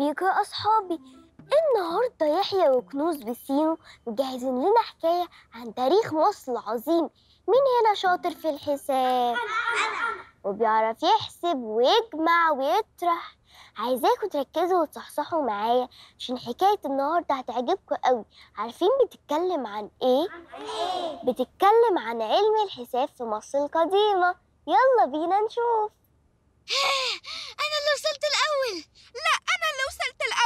بيك يا أصحابي النهاردة يحيى وكنوز بسينو مجهزين لنا حكاية عن تاريخ مصر العظيم مين هنا شاطر في الحساب؟ أنا وبيعرف يحسب ويجمع ويطرح عايزاكم تركزوا وتصحصحوا معايا عشان حكاية النهاردة هتعجبكم قوي عارفين بتتكلم إيه؟ عن إيه؟ بتتكلم عن علم الحساب في مصر القديمة يلا بينا نشوف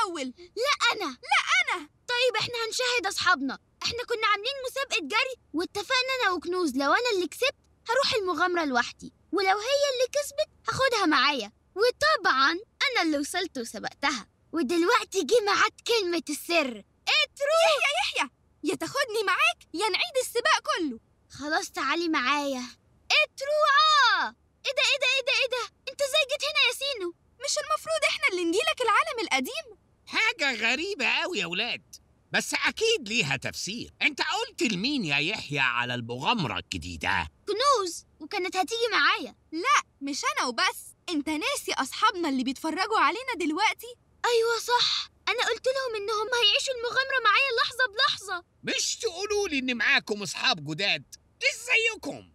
الأول لا أنا لا أنا طيب إحنا هنشاهد أصحابنا إحنا كنا عاملين مسابقة جري واتفقنا أنا وكنوز لو أنا اللي كسبت هروح المغامرة لوحدي ولو هي اللي كسبت هاخدها معايا وطبعا أنا اللي وصلت وسبقتها ودلوقتي جه معاك كلمة السر اترو يحيى يحيى يا تاخدني معاك يا نعيد السباق كله خلاص تعالي معايا اترو آه! ايه ده ايه ده ايه ده ايه ده انت ازاي جيت هنا يا سينو مش المفروض احنا اللي نجيلك العالم القديم حاجة غريبة أوي يا ولاد بس أكيد ليها تفسير أنت قلت لمين يا يحيى على المغامرة الجديدة؟ كنوز وكانت هتيجي معايا لا مش أنا وبس أنت ناسي أصحابنا اللي بيتفرجوا علينا دلوقتي؟ أيوة صح أنا قلت لهم إنهم هيعيشوا المغامرة معايا لحظة بلحظة مش تقولوا لي إن معاكم أصحاب جداد إزيكم؟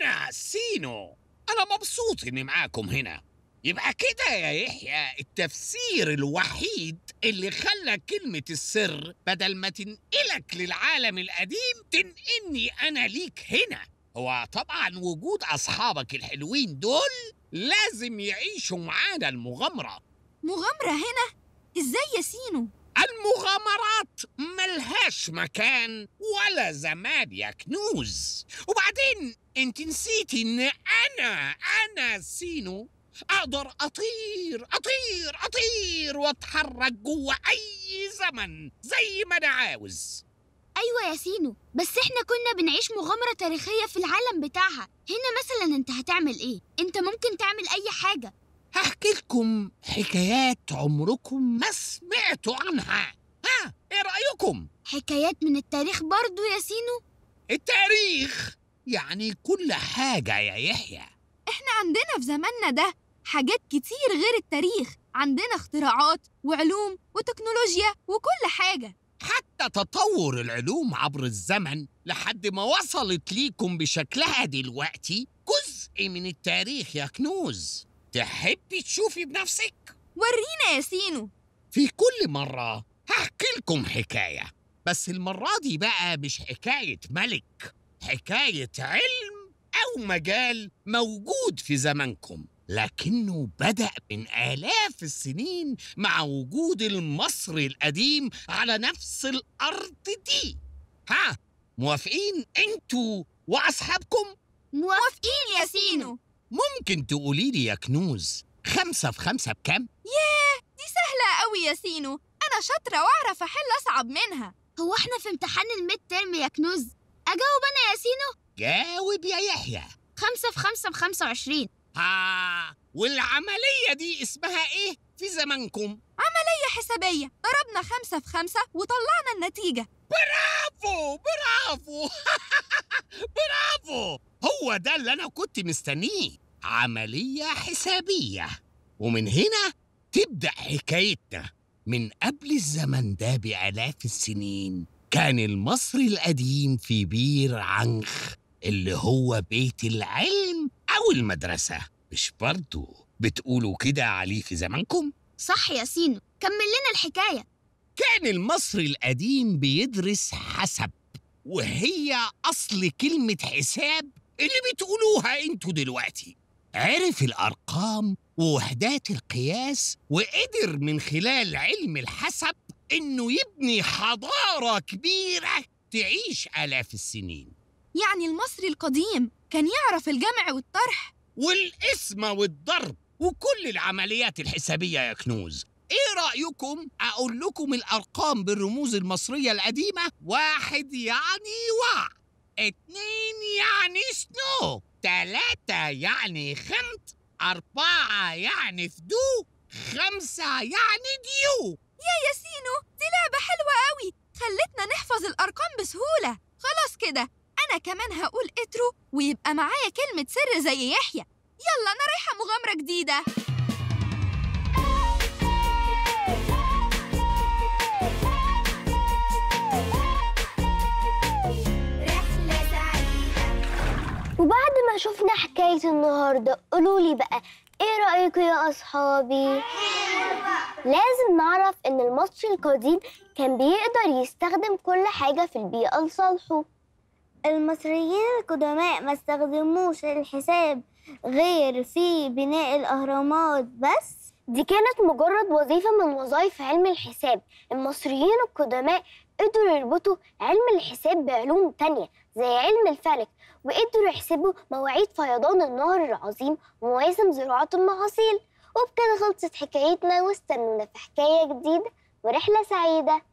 أنا سينو أنا مبسوط إني معاكم هنا يبقى كده يا يحيى التفسير الوحيد اللي خلى كلمة السر بدل ما تنقلك للعالم القديم تنقلني أنا ليك هنا هو طبعا وجود أصحابك الحلوين دول لازم يعيشوا معانا المغامرة مغامرة هنا؟ إزاي يا سينو؟ المغامرات ملهاش مكان ولا زمان يا كنوز وبعدين انت نسيتي ان انا انا سينو أقدر أطير أطير أطير وأتحرك جوه أي زمن زي ما أنا عاوز أيوة يا سينو بس إحنا كنا بنعيش مغامرة تاريخية في العالم بتاعها هنا مثلا أنت هتعمل إيه؟ أنت ممكن تعمل أي حاجة هحكي لكم حكايات عمركم ما سمعتوا عنها ها إيه رأيكم؟ حكايات من التاريخ برضو يا سينو؟ التاريخ يعني كل حاجة يا يحيى إحنا عندنا في زماننا ده حاجات كتير غير التاريخ عندنا اختراعات وعلوم وتكنولوجيا وكل حاجة حتى تطور العلوم عبر الزمن لحد ما وصلت ليكم بشكلها دلوقتي جزء من التاريخ يا كنوز تحبي تشوفي بنفسك؟ ورينا يا سينو في كل مرة هحكي لكم حكاية بس المرة دي بقى مش حكاية ملك حكاية علم أو مجال موجود في زمنكم لكنه بدأ من آلاف السنين مع وجود المصري القديم على نفس الأرض دي ها موافقين انتوا وأصحابكم؟ موافقين يا سينو ممكن تقولي لي يا كنوز خمسة في خمسة بكام؟ ياه دي سهلة قوي يا سينو أنا شاطرة وأعرف أحل أصعب منها هو إحنا في امتحان الميد ترم يا كنوز أجاوب أنا يا سينو؟ جاوب يا يحيى خمسة في خمسة بخمسة وعشرين ها والعملية دي اسمها إيه في زمنكم؟ عملية حسابية ضربنا خمسة في خمسة وطلعنا النتيجة برافو برافو برافو هو ده اللي أنا كنت مستنيه عملية حسابية ومن هنا تبدأ حكايتنا من قبل الزمن ده بآلاف السنين كان المصري القديم في بير عنخ اللي هو بيت العلم أو المدرسة مش برضو بتقولوا كده عليه في زمانكم؟ صح يا سينو كمل لنا الحكاية كان المصري القديم بيدرس حسب وهي أصل كلمة حساب اللي بتقولوها انتوا دلوقتي عرف الأرقام ووحدات القياس وقدر من خلال علم الحسب إنه يبني حضارة كبيرة تعيش آلاف السنين يعني المصري القديم كان يعرف الجمع والطرح والقسمة والضرب وكل العمليات الحسابية يا كنوز ايه رأيكم اقول لكم الارقام بالرموز المصرية القديمة واحد يعني وع اتنين يعني سنو تلاتة يعني خمت أربعة يعني فدو خمسة يعني ديو يا ياسينو دي لعبة حلوة قوي خلتنا نحفظ الأرقام بسهولة خلاص كده كمان هقول اترو ويبقى معايا كلمة سر زي يحيى يلا أنا رايحة مغامرة جديدة وبعد ما شفنا حكاية النهاردة قولوا لي بقى ايه رأيكم يا أصحابي؟ لازم نعرف إن المصري القديم كان بيقدر يستخدم كل حاجة في البيئة لصالحه المصريين القدماء ما استخدموش الحساب غير في بناء الأهرامات بس دي كانت مجرد وظيفة من وظائف علم الحساب المصريين القدماء قدروا يربطوا علم الحساب بعلوم تانية زي علم الفلك وقدروا يحسبوا مواعيد فيضان النهر العظيم ومواسم زراعة المحاصيل وبكده خلصت حكايتنا واستنونا في حكاية جديدة ورحلة سعيدة